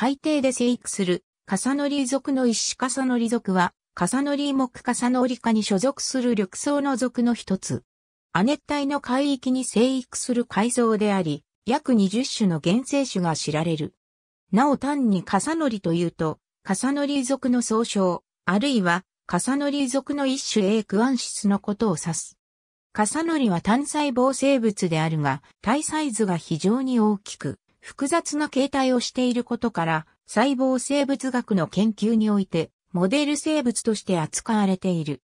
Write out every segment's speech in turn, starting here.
海底で生育する、カサノリ族の一種カサノリ族は、カサノリ木カサノリ科に所属する緑藻の族の一つ。亜熱帯の海域に生育する海藻であり、約20種の原生種が知られる。なお単にカサノリというと、カサノリ族の総称、あるいはカサノリ族の一種 A クアンシスのことを指す。カサノリは単細胞生物であるが、体サイズが非常に大きく、複雑な形態をしていることから、細胞生物学の研究において、モデル生物として扱われている。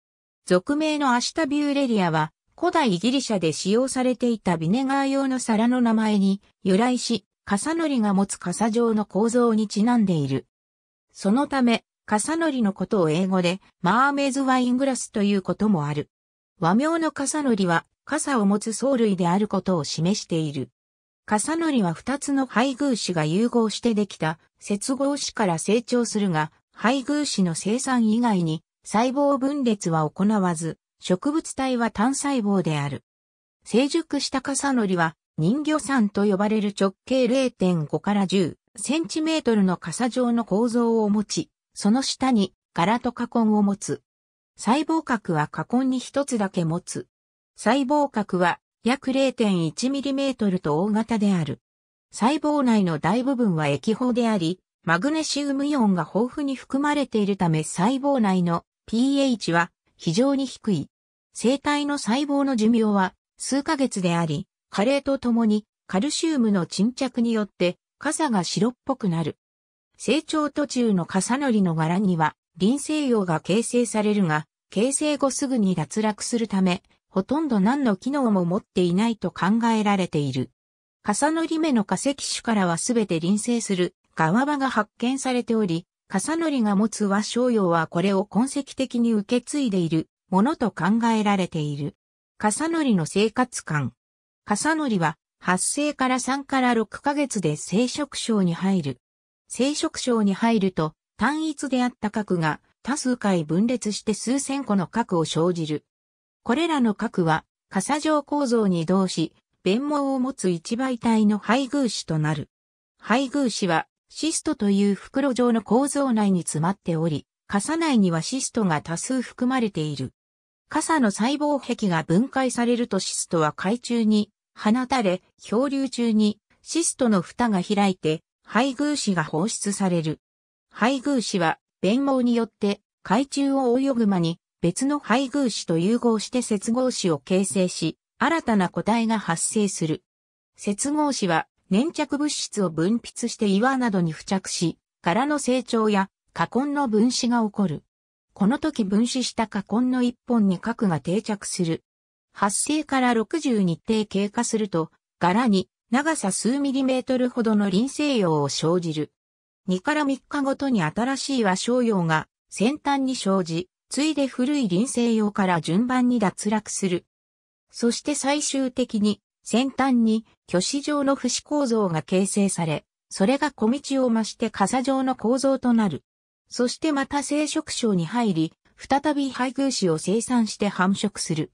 俗名のアシタビューレリアは、古代ギリシャで使用されていたビネガー用の皿の名前に由来し、カサノリが持つ傘状の構造にちなんでいる。そのため、カサノリのことを英語で、マーメイズワイングラスということもある。和名のカサノリは、傘を持つ藻類であることを示している。カサノリは二つの配偶子が融合してできた接合子から成長するが、配偶子の生産以外に細胞分裂は行わず、植物体は単細胞である。成熟したカサノリは人魚酸と呼ばれる直径0.5から10センチメートルの傘状の構造を持ち、その下に柄と花根を持つ。細胞核は花根に一つだけ持つ。細胞核は約 0.1mm と大型である。細胞内の大部分は液胞であり、マグネシウムイオンが豊富に含まれているため細胞内の pH は非常に低い。生体の細胞の寿命は数ヶ月であり、加齢とともにカルシウムの沈着によって傘が白っぽくなる。成長途中の傘のりの柄には臨生葉が形成されるが、形成後すぐに脱落するため、ほとんど何の機能も持っていないと考えられている。笠り目の化石種からはすべて隣生する側場が発見されており、笠りが持つ和商用はこれを痕跡的に受け継いでいるものと考えられている。笠りの生活観。笠りは発生から3から6ヶ月で生殖症に入る。生殖症に入ると単一であった核が多数回分裂して数千個の核を生じる。これらの核は、傘状構造に移動し、弁毛を持つ一媒体の配偶子となる。配偶子は、シストという袋状の構造内に詰まっており、傘内にはシストが多数含まれている。傘の細胞壁が分解されるとシストは海中に放たれ、漂流中にシストの蓋が開いて、配偶子が放出される。配偶子は、弁毛によって海中を泳ぐ間に別の配偶子と融合して接合子を形成し、新たな個体が発生する。接合子は粘着物質を分泌して岩などに付着し、殻の成長や花根の分子が起こる。この時分子した花根の一本に核が定着する。発生から60日程経過すると、柄に長さ数ミリメートルほどの臨生葉を生じる。2から3日ごとに新しい和生葉が先端に生じ、ついで古い臨生用から順番に脱落する。そして最終的に、先端に、巨子状の節構造が形成され、それが小道を増して傘状の構造となる。そしてまた生殖症に入り、再び配偶子を生産して繁殖する。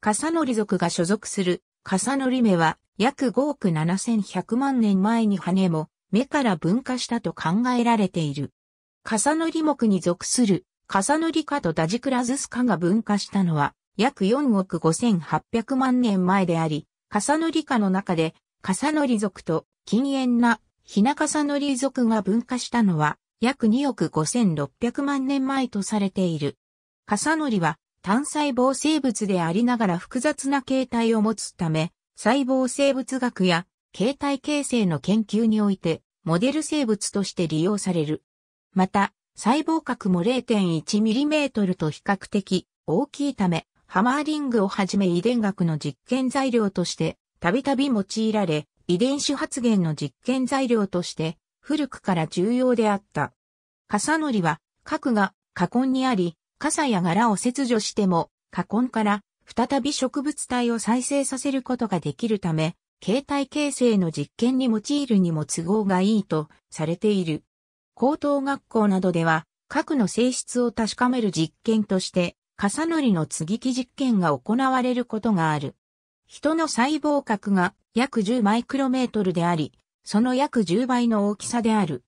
傘のり族が所属する傘のり目は約5億7100万年前に羽も目から分化したと考えられている。傘のり目に属するカサノリカとダジクラズスカが分化したのは約4億5800万年前であり、カサノリカの中でカサノリ族と禁煙なヒナカサノリ族が分化したのは約2億5600万年前とされている。カサノリは単細胞生物でありながら複雑な形態を持つため、細胞生物学や形態形成の研究においてモデル生物として利用される。また、細胞核も 0.1mm と比較的大きいため、ハマーリングをはじめ遺伝学の実験材料としてたびたび用いられ、遺伝子発現の実験材料として古くから重要であった。笠りは核が過根にあり、傘や柄を切除しても過根から再び植物体を再生させることができるため、形態形成の実験に用いるにも都合がいいとされている。高等学校などでは、核の性質を確かめる実験として、笠りの継ぎ木実験が行われることがある。人の細胞核が約10マイクロメートルであり、その約10倍の大きさである。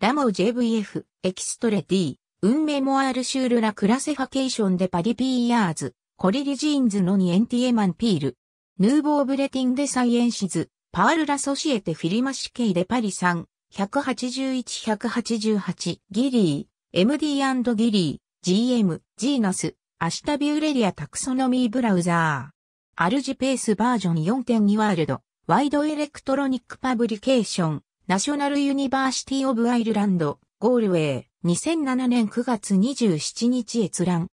ラモ JVF、エキストレ D、運メモアルシュールラクラセファケーションデパリピーヤーズ、コリリジーンズのニエンティエマンピール、ヌーボーブレティンデサイエンシズ、パールラソシエテフィリマシケイデパリさん、181-188、ギリー、MD& ギリー、GM、ジーナス、アシタビューレリアタクソノミーブラウザー。アルジペースバージョン4.2ワールド、ワイドエレクトロニックパブリケーション、ナショナルユニバーシティオブアイルランド、ゴールウェイ、2007年9月27日閲覧。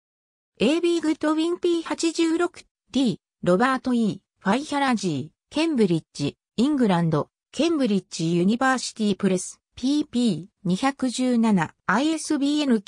AB グッドウィン P86D、ロバート E、ファイャラジー、ケンブリッジ、イングランド、ケンブリッジユニバーシティプレス PP217 ISBN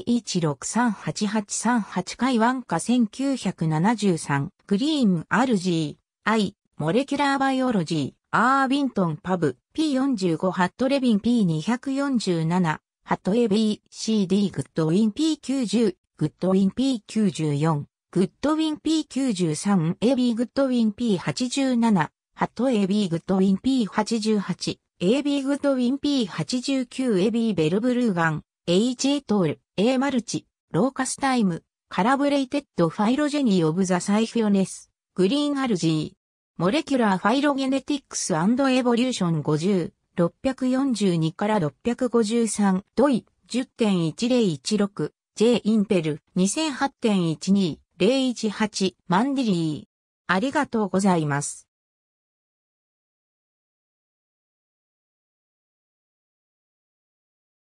9780521638838海湾化1973グリーン RG I モレキュラーバイオロジーアーィントンパブ P45 ハットレビン P247 ハットビー・ c d グッドウィン P90 グッドウィン P94 グッドウィン P93AB グッドウィン P87 ハット AB グッドウィン P88、AB グッドウィン P89、AB ベルブルーガン、HA トール、A マルチ、ローカスタイム、カラブレイテッドファイロジェニーオブザサイフィオネス、グリーンアルジー、モレキュラーファイロゲネティックスエボリューション50、642から653、ドイ、10.1016、J インペル、2008.12、018、マンディリー。ありがとうございます。